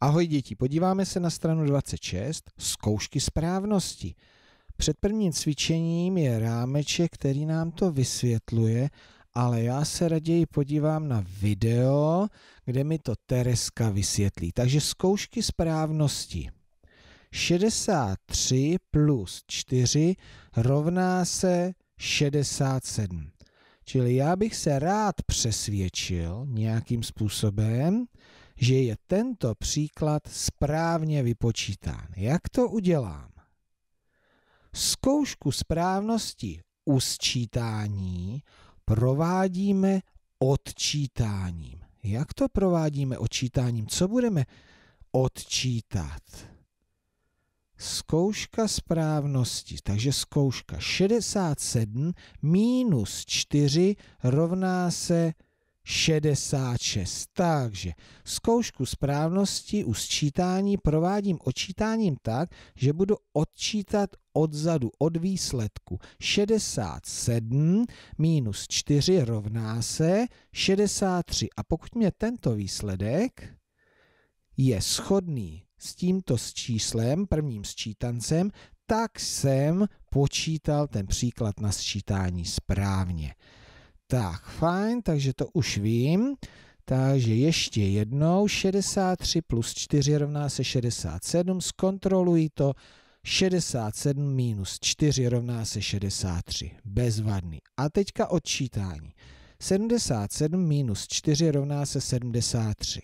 Ahoj děti, podíváme se na stranu 26, zkoušky správnosti. Před prvním cvičením je rámeček, který nám to vysvětluje, ale já se raději podívám na video, kde mi to Tereska vysvětlí. Takže zkoušky správnosti. 63 plus 4 rovná se 67. Čili já bych se rád přesvědčil nějakým způsobem, že je tento příklad správně vypočítán. Jak to udělám? Zkoušku správnosti usčítání provádíme odčítáním. Jak to provádíme odčítáním? Co budeme odčítat? Zkouška správnosti, takže zkouška 67 minus 4 rovná se 66. Takže zkoušku správnosti u sčítání provádím odčítáním tak, že budu odčítat odzadu od výsledku. 67 minus 4 rovná se 63. A pokud mě tento výsledek je schodný s tímto s číslem, prvním sčítancem, tak jsem počítal ten příklad na sčítání správně. Tak, fajn, takže to už vím. Takže ještě jednou 63 plus 4 rovná se 67, zkontroluji to. 67 minus 4 rovná se 63, bezvadný. A teďka odčítání. 77 minus 4 rovná se 73.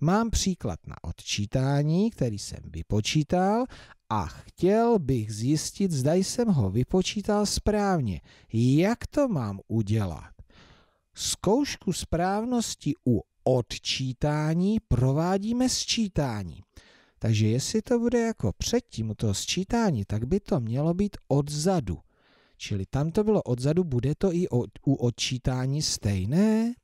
Mám příklad na odčítání, který jsem vypočítal a chtěl bych zjistit, zda jsem ho vypočítal správně. Jak to mám udělat? Zkoušku správnosti u odčítání provádíme sčítání. Takže jestli to bude jako předtím u toho sčítání, tak by to mělo být odzadu. Čili tam to bylo odzadu, bude to i u odčítání stejné?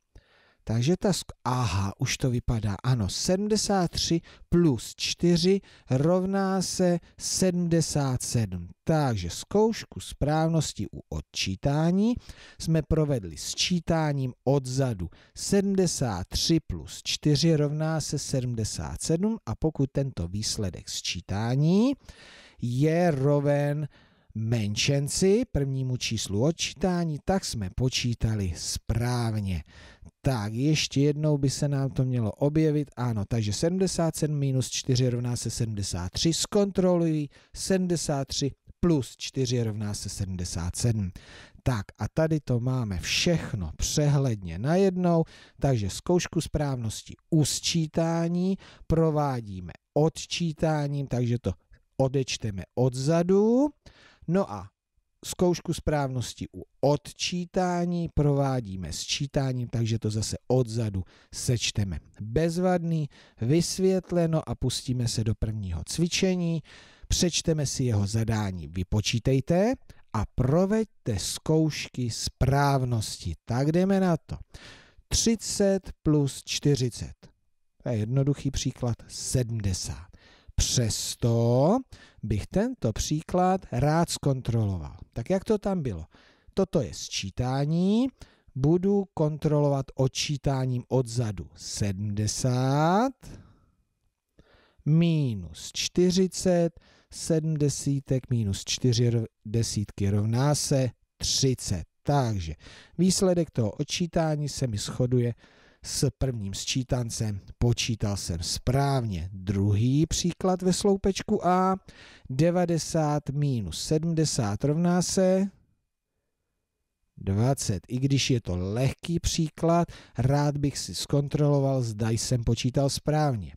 Takže ta, aha, už to vypadá, ano, 73 plus 4 rovná se 77. Takže zkoušku správnosti u odčítání jsme provedli s čítáním odzadu. 73 plus 4 rovná se 77 a pokud tento výsledek sčítání je roven menšenci, prvnímu číslu odčítání, tak jsme počítali správně. Tak, ještě jednou by se nám to mělo objevit. Ano, takže 77 minus 4 rovná se 73. Zkontroluji 73 plus 4 rovná se 77. Tak a tady to máme všechno přehledně najednou, takže zkoušku správnosti u sčítání provádíme odčítáním, takže to odečteme odzadu. No a Zkoušku správnosti u odčítání provádíme sčítáním, takže to zase odzadu sečteme. Bezvadný, vysvětleno a pustíme se do prvního cvičení. Přečteme si jeho zadání, vypočítejte a proveďte zkoušky správnosti. Tak jdeme na to. 30 plus 40. To je jednoduchý příklad 70. Přesto bych tento příklad rád zkontroloval. Tak jak to tam bylo? Toto je sčítání, budu kontrolovat odčítáním odzadu 70 minus 40, 70 minus 4 desítky rovná se 30. Takže výsledek toho odčítání se mi shoduje s prvním sčítancem počítal jsem správně. Druhý příklad ve sloupečku A. 90 minus 70 rovná se 20. I když je to lehký příklad, rád bych si zkontroloval, zda jsem počítal správně.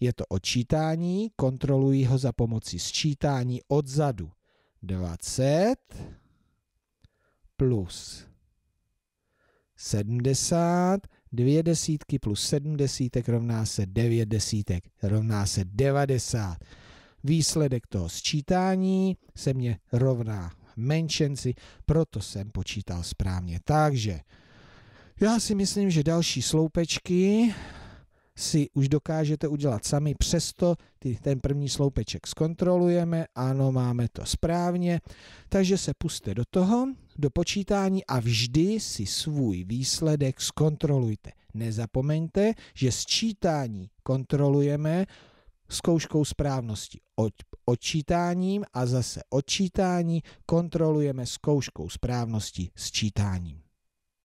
Je to odčítání, kontroluji ho za pomocí sčítání odzadu. 20 plus 70 Dvě desítky plus sedm desítek rovná se devět desítek, rovná se devadesát. Výsledek toho sčítání se mě rovná menšenci, proto jsem počítal správně. Takže já si myslím, že další sloupečky si už dokážete udělat sami, přesto ty, ten první sloupeček zkontrolujeme, ano, máme to správně, takže se puste do toho, do počítání a vždy si svůj výsledek zkontrolujte. Nezapomeňte, že sčítání kontrolujeme zkouškou správnosti odčítáním a zase odčítání kontrolujeme zkouškou správnosti sčítáním.